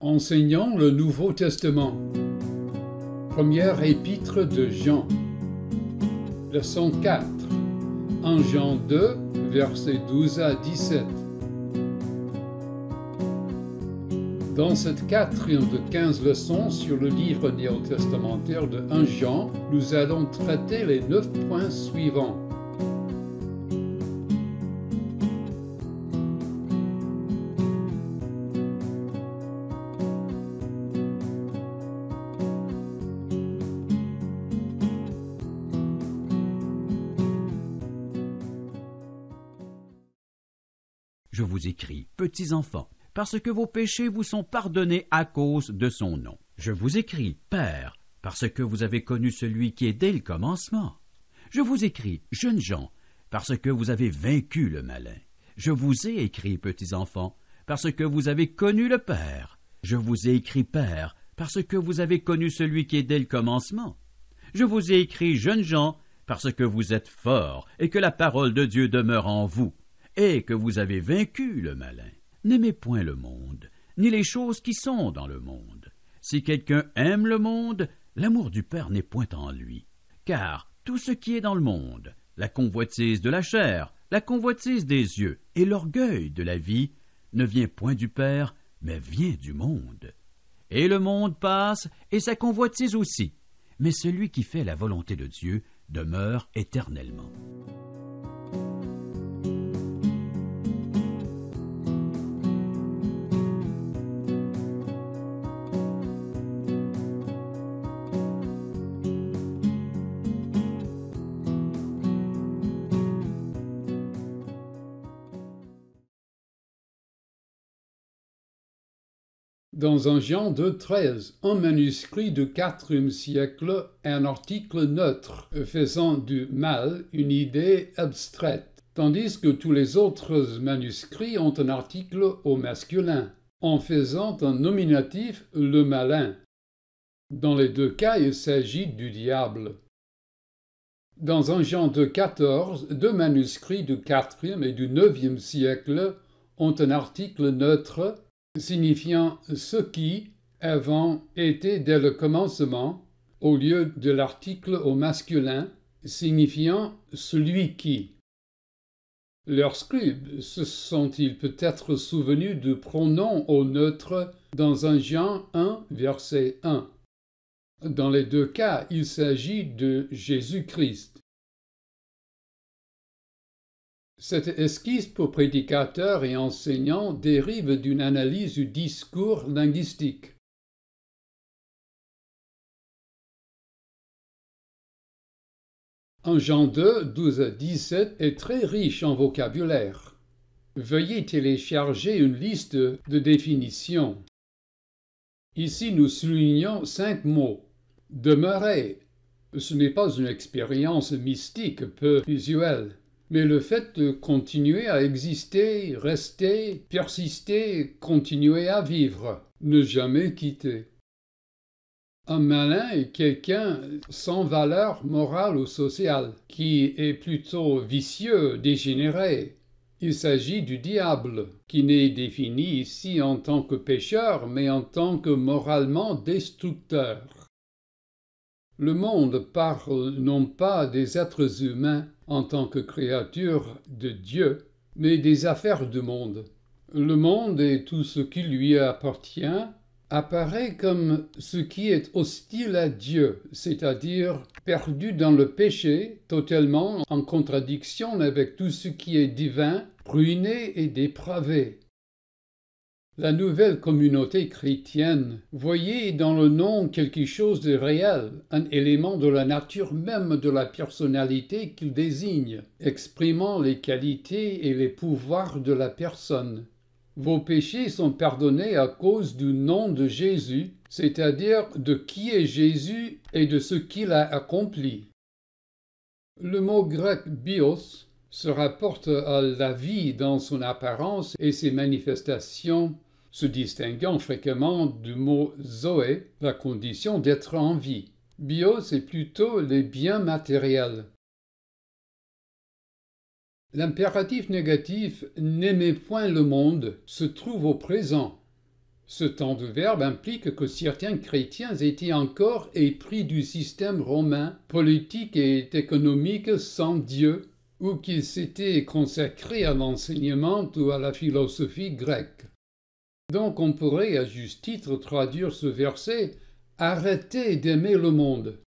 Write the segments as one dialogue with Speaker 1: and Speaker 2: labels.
Speaker 1: enseignant le Nouveau Testament. Première épître de Jean. Leçon 4. En Jean 2, versets 12 à 17. Dans cette quatrième de 15 leçons sur le livre néo-testamentaire de 1 Jean, nous allons traiter les neuf points suivants.
Speaker 2: je vous écris, petits enfants, parce que vos péchés vous sont pardonnés à cause de son nom. Je vous écris, Père, parce que vous avez connu celui qui est dès le commencement. Je vous écris, jeunes gens, parce que vous avez vaincu le malin. Je vous ai écrit, petits enfants, parce que vous avez connu le Père. Je vous ai écrit, Père, parce que vous avez connu celui qui est dès le commencement. Je vous ai écrit, jeunes gens, parce que vous êtes forts et que la parole de Dieu demeure en vous et que vous avez vaincu le malin. N'aimez point le monde, ni les choses qui sont dans le monde. Si quelqu'un aime le monde, l'amour du Père n'est point en lui. Car tout ce qui est dans le monde, la convoitise de la chair, la convoitise des yeux et l'orgueil de la vie, ne vient point du Père, mais vient du monde. Et le monde passe, et sa convoitise aussi. Mais celui qui fait la volonté de Dieu demeure éternellement.
Speaker 1: dans un de 2.13, un manuscrit du 4e siècle, un article neutre, faisant du mal une idée abstraite, tandis que tous les autres manuscrits ont un article au masculin, en faisant un nominatif le malin. Dans les deux cas, il s'agit du diable. Dans un de 2.14, deux manuscrits du quatrième et du 9e siècle ont un article neutre signifiant ce qui, avant, été dès le commencement, au lieu de l'article au masculin, signifiant celui qui. Leurs scribes se sont-ils peut-être souvenus du pronom au neutre dans un Jean 1, verset 1. Dans les deux cas, il s'agit de Jésus-Christ. Cette esquisse pour prédicateurs et enseignants dérive d'une analyse du discours linguistique. En Jean 2, 12 à 17 est très riche en vocabulaire. Veuillez télécharger une liste de définitions. Ici, nous soulignons cinq mots. Demeurer. Ce n'est pas une expérience mystique peu visuelle. Mais le fait de continuer à exister, rester, persister, continuer à vivre, ne jamais quitter. Un malin est quelqu'un sans valeur morale ou sociale, qui est plutôt vicieux, dégénéré. Il s'agit du diable, qui n'est défini ici en tant que pécheur, mais en tant que moralement destructeur. Le monde parle non pas des êtres humains, en tant que créature de Dieu, mais des affaires du monde. Le monde et tout ce qui lui appartient apparaît comme ce qui est hostile à Dieu, c'est-à-dire perdu dans le péché, totalement en contradiction avec tout ce qui est divin, ruiné et dépravé. La nouvelle communauté chrétienne voyait dans le nom quelque chose de réel, un élément de la nature même de la personnalité qu'il désigne, exprimant les qualités et les pouvoirs de la personne. Vos péchés sont pardonnés à cause du nom de Jésus, c'est-à-dire de qui est Jésus et de ce qu'il a accompli. Le mot grec bios se rapporte à la vie dans son apparence et ses manifestations se distinguant fréquemment du mot zoé, la condition d'être en vie. Bio, c'est plutôt les biens matériels. L'impératif négatif n'aimez point le monde se trouve au présent. Ce temps de verbe implique que certains chrétiens étaient encore épris du système romain, politique et économique sans Dieu, ou qu'ils s'étaient consacrés à l'enseignement ou à la philosophie grecque. Donc on pourrait à juste titre traduire ce verset Arrêtez d'aimer le monde.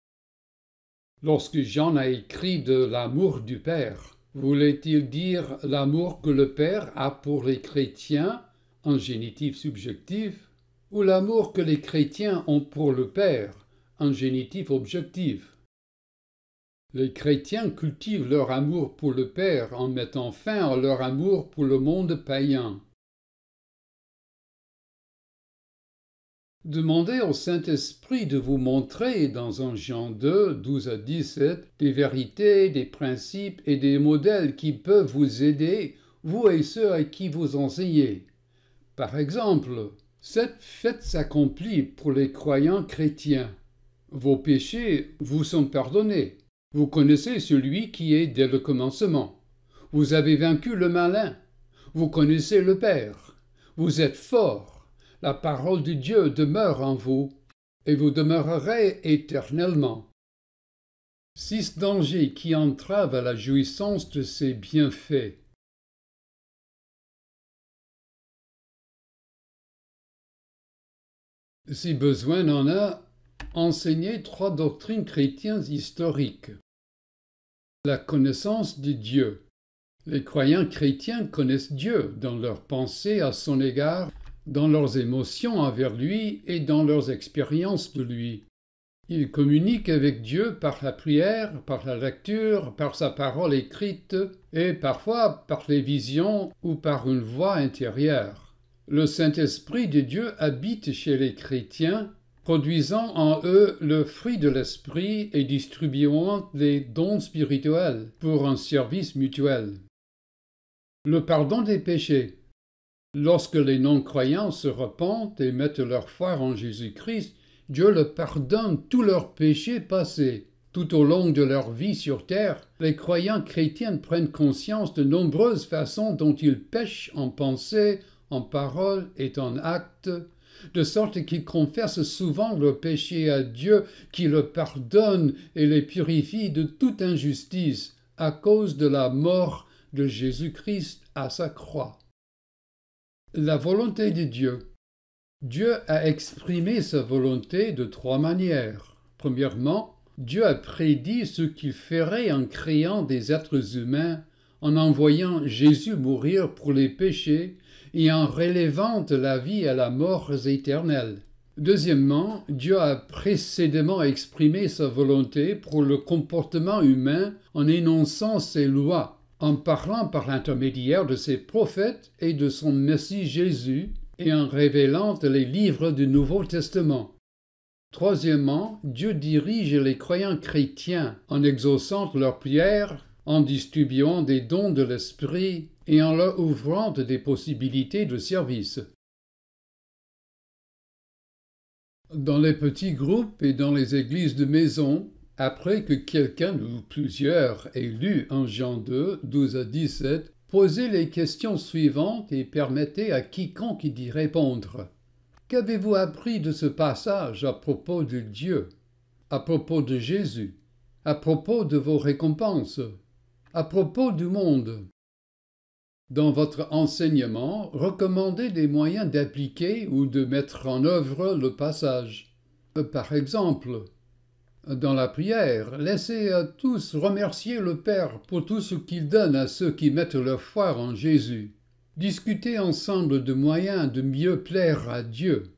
Speaker 1: Lorsque Jean a écrit de l'amour du Père, voulait-il dire l'amour que le Père a pour les chrétiens, en génitif subjectif, ou l'amour que les chrétiens ont pour le Père, en génitif objectif Les chrétiens cultivent leur amour pour le Père en mettant fin à leur amour pour le monde païen. Demandez au Saint-Esprit de vous montrer dans un Jean 2, 12 à 17, des vérités, des principes et des modèles qui peuvent vous aider, vous et ceux à qui vous enseignez. Par exemple, cette fête s'accomplit pour les croyants chrétiens. Vos péchés vous sont pardonnés. Vous connaissez celui qui est dès le commencement. Vous avez vaincu le malin. Vous connaissez le Père. Vous êtes fort la parole de Dieu demeure en vous, et vous demeurerez éternellement. Six dangers qui entravent à la jouissance de ces bienfaits. Si besoin en a, enseignez trois doctrines chrétiennes historiques. La connaissance de Dieu. Les croyants chrétiens connaissent Dieu dans leur pensée à son égard dans leurs émotions envers lui et dans leurs expériences de lui. Ils communiquent avec Dieu par la prière, par la lecture, par sa parole écrite et parfois par les visions ou par une voix intérieure. Le Saint-Esprit de Dieu habite chez les chrétiens, produisant en eux le fruit de l'Esprit et distribuant les dons spirituels pour un service mutuel. Le pardon des péchés. Lorsque les non-croyants se repentent et mettent leur foi en Jésus-Christ, Dieu leur pardonne tous leurs péchés passés. Tout au long de leur vie sur terre, les croyants chrétiens prennent conscience de nombreuses façons dont ils pêchent en pensée, en parole et en acte, de sorte qu'ils confessent souvent leurs péché à Dieu qui le pardonne et les purifie de toute injustice à cause de la mort de Jésus-Christ à sa croix. La volonté de Dieu. Dieu a exprimé sa volonté de trois manières. Premièrement, Dieu a prédit ce qu'il ferait en créant des êtres humains, en envoyant Jésus mourir pour les péchés et en relevant la vie à la mort éternelle. Deuxièmement, Dieu a précédemment exprimé sa volonté pour le comportement humain en énonçant ses lois, en parlant par l'intermédiaire de ses prophètes et de son Messie Jésus, et en révélant les livres du Nouveau Testament. Troisièmement, Dieu dirige les croyants chrétiens en exaucant leurs prières, en distribuant des dons de l'Esprit et en leur ouvrant des possibilités de service. Dans les petits groupes et dans les églises de maison, après que quelqu'un ou plusieurs ait lu en Jean 2, 12 à 17, posez les questions suivantes et permettez à quiconque d'y répondre. Qu'avez-vous appris de ce passage à propos de Dieu, à propos de Jésus, à propos de vos récompenses, à propos du monde Dans votre enseignement, recommandez des moyens d'appliquer ou de mettre en œuvre le passage. Euh, par exemple, dans la prière, laissez à tous remercier le Père pour tout ce qu'il donne à ceux qui mettent leur foi en Jésus. Discutez ensemble de moyens de mieux plaire à Dieu.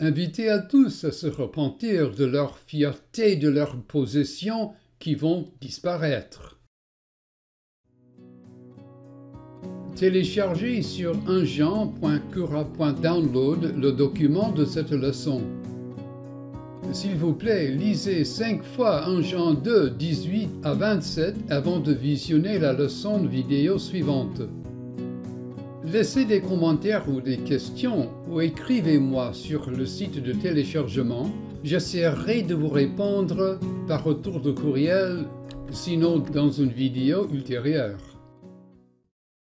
Speaker 1: Invitez à tous à se repentir de leur fierté, et de leurs possessions qui vont disparaître. Téléchargez sur unjean.cura.download le document de cette leçon. S'il vous plaît, lisez cinq fois en Jean 2, 18 à 27 avant de visionner la leçon vidéo suivante. Laissez des commentaires ou des questions ou écrivez-moi sur le site de téléchargement. J'essaierai de vous répondre par retour de courriel, sinon dans une vidéo ultérieure.